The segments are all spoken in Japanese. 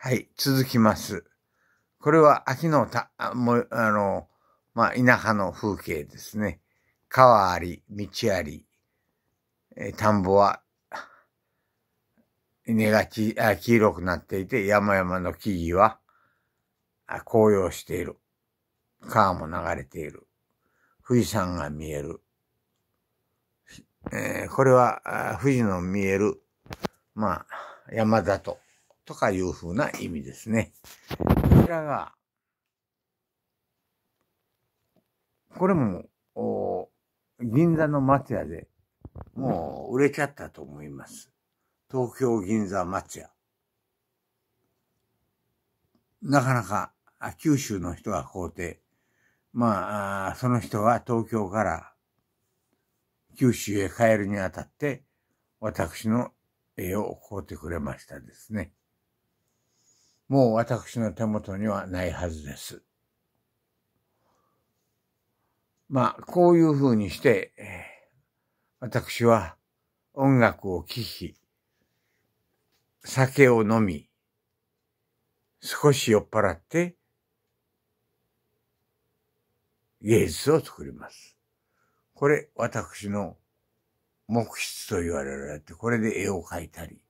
はい、続きます。これは秋の田、もあの、まあ、田舎の風景ですね。川あり、道あり、え田んぼは、根があ黄色くなっていて、山々の木々はあ、紅葉している。川も流れている。富士山が見える。えー、これは富士の見える、まあ、山だととかいうふうな意味ですね。こちらが、これも、銀座の松屋でもう売れちゃったと思います。東京銀座松屋。なかなか九州の人が買うて、まあ、その人は東京から九州へ帰るにあたって、私の絵を買うてくれましたですね。もう私の手元にはないはずです。まあ、こういうふうにして、私は音楽を聴き、酒を飲み、少し酔っ払って、芸術を作ります。これ、私の木質と言われるれて、これで絵を描いたり、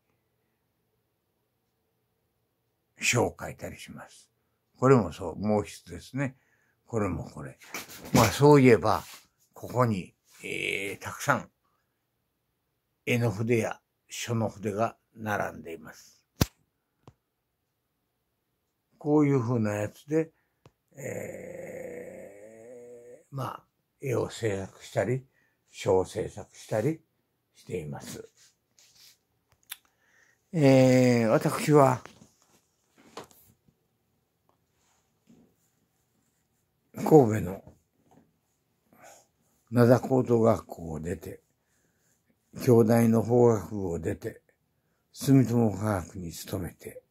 書を書いたりします。これもそう、毛筆ですね。これもこれ。まあそういえば、ここに、えー、たくさん、絵の筆や書の筆が並んでいます。こういうふうなやつで、えー、まあ、絵を制作したり、書を制作したりしています。えー、私は、神戸の灘高等学校を出て、京大の法学部を出て、住友科学に勤めて、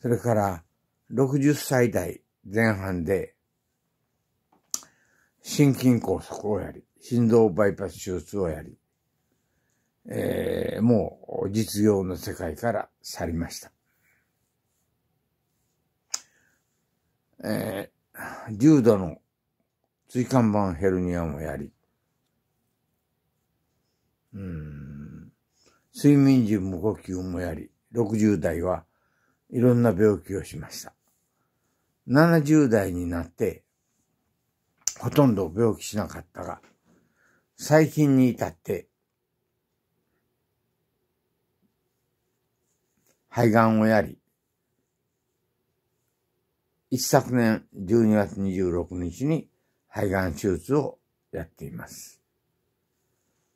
それから60歳代前半で、心筋梗塞をやり、心臓バイパス手術をやり、えー、もう実業の世界から去りました。え重度の椎間板ヘルニアもやり、うん、睡眠時無呼吸もやり、60代はいろんな病気をしました。70代になって、ほとんど病気しなかったが、最近に至って、肺がんをやり、一昨年12月26日に肺がん手術をやっています。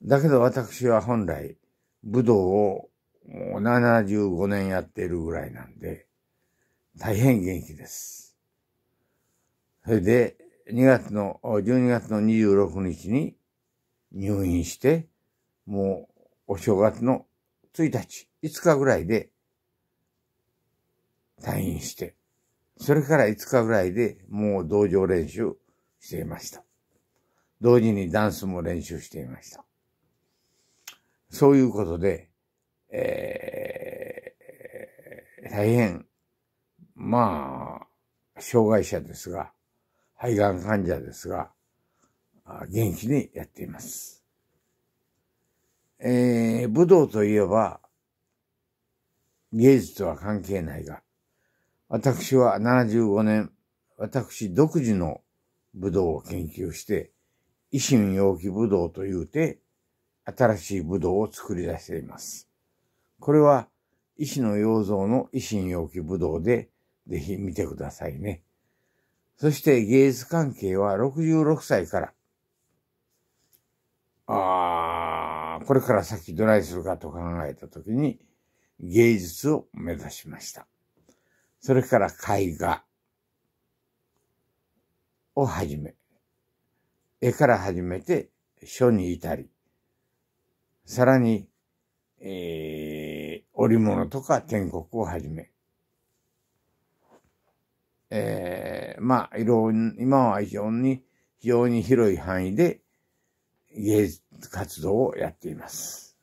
だけど私は本来、武道を75年やっているぐらいなんで、大変元気です。それで、2月の、12月の26日に入院して、もうお正月の1日、5日ぐらいで退院して、それから5日ぐらいでもう道場練習していました。同時にダンスも練習していました。そういうことで、えー、大変、まあ、障害者ですが、肺がん患者ですが、元気にやっています。えー、武道といえば、芸術とは関係ないが、私は75年、私独自の武道を研究して、維新陽気武道というて、新しい武道を作り出しています。これは、石の洋蔵の維新陽気武道で、ぜひ見てくださいね。そして芸術関係は66歳から。ああ、これから先どないするかと考えたときに、芸術を目指しました。それから絵画をはじめ、絵から始めて書に至り、さらに、えー、織物とか天国をはじめ、えー、まあ、いろ、今は非常に、非常に広い範囲で芸術活動をやっています。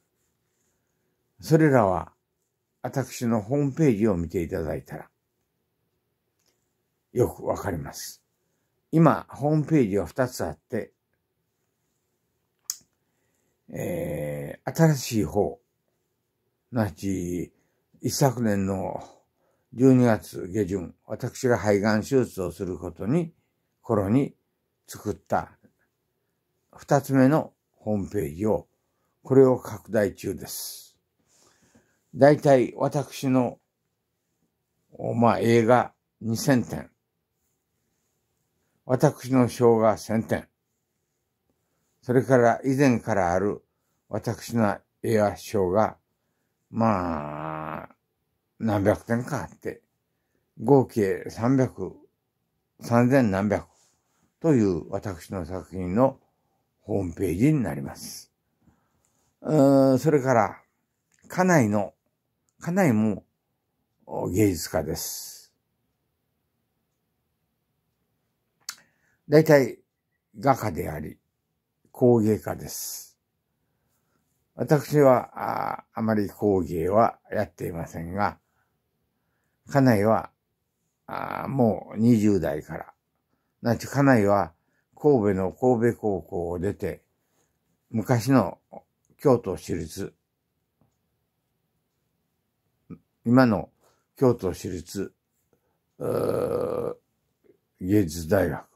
それらは、私のホームページを見ていただいたら、よくわかります。今、ホームページは2つあって、えー、新しい方、なち、一昨年の12月下旬、私が肺がん手術をすることに、頃に作った二つ目のホームページを、これを拡大中です。大体私の、まあ、映画2000点、私の章が1000点。それから以前からある私の絵や章が、まあ、何百点かあって、合計300、3000何百という私の作品のホームページになります。うそれから、家内の、家内も芸術家です。大体画家であり、工芸家です。私はああまり工芸はやっていませんが、家内はあもう20代から、なち家内は神戸の神戸高校を出て、昔の京都私立、今の京都私立芸術大学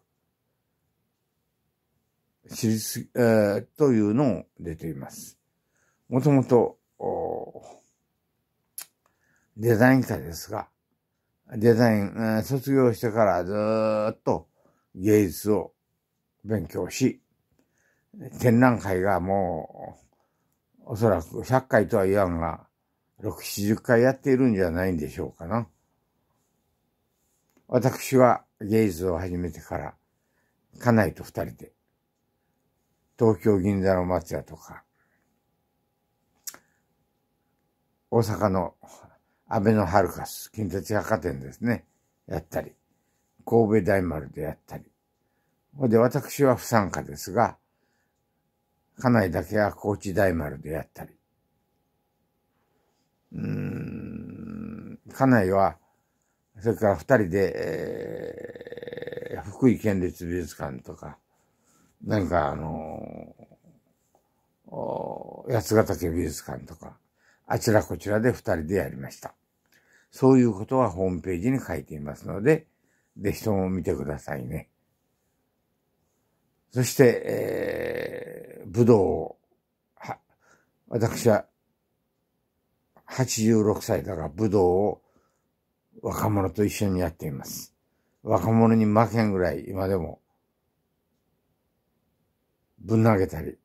知りすぎ、えー、というのを出ています。もともと、デザイン科ですが、デザイン、え卒業してからずっと芸術を勉強し、展覧会がもう、おそらく100回とは言わんが、6、70回やっているんじゃないんでしょうかな。私は芸術を始めてから、家内と二人で東京銀座の松屋とか、大阪の安倍のハルカス、近鉄百貨店ですね、やったり、神戸大丸でやったり。で、私は不参加ですが、家内だけは高知大丸でやったり。うん、家内は、それから二人で、えー、福井県立美術館とか、なんかあのー八ヶ岳美術館とか、あちらこちらで二人でやりました。そういうことはホームページに書いていますので、ぜひとも見てくださいね。そして、えー、武道を、は、私は、86歳だが武道を若者と一緒にやっています。若者に負けんぐらい今でも、ぶん投げたり、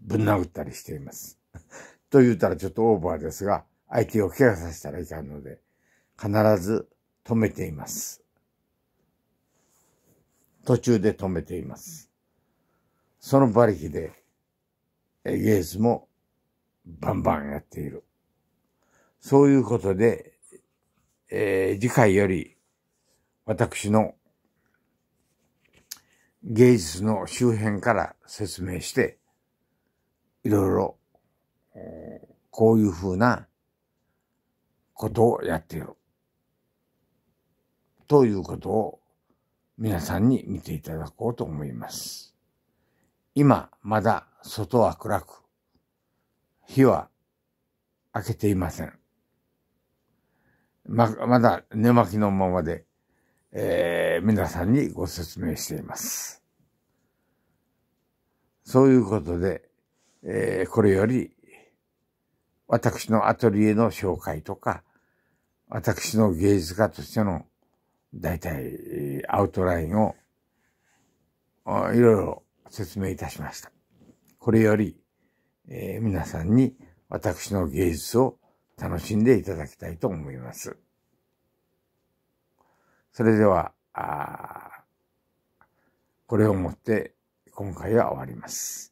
ぶん殴ったりしています。と言うたらちょっとオーバーですが、相手を怪我させたらいかんので、必ず止めています。途中で止めています。その馬力で、イエスもバンバンやっている。そういうことで、えー、次回より私の芸術の周辺から説明して、いろいろ、こういうふうなことをやっている。ということを皆さんに見ていただこうと思います。今、まだ外は暗く、火は明けていません。ま、まだ寝巻きのままで、えー、皆さんにご説明しています。そういうことで、えー、これより、私のアトリエの紹介とか、私の芸術家としての、大体、アウトラインを、いろいろ説明いたしました。これより、えー、皆さんに私の芸術を楽しんでいただきたいと思います。それでは、あこれをもって今回は終わります。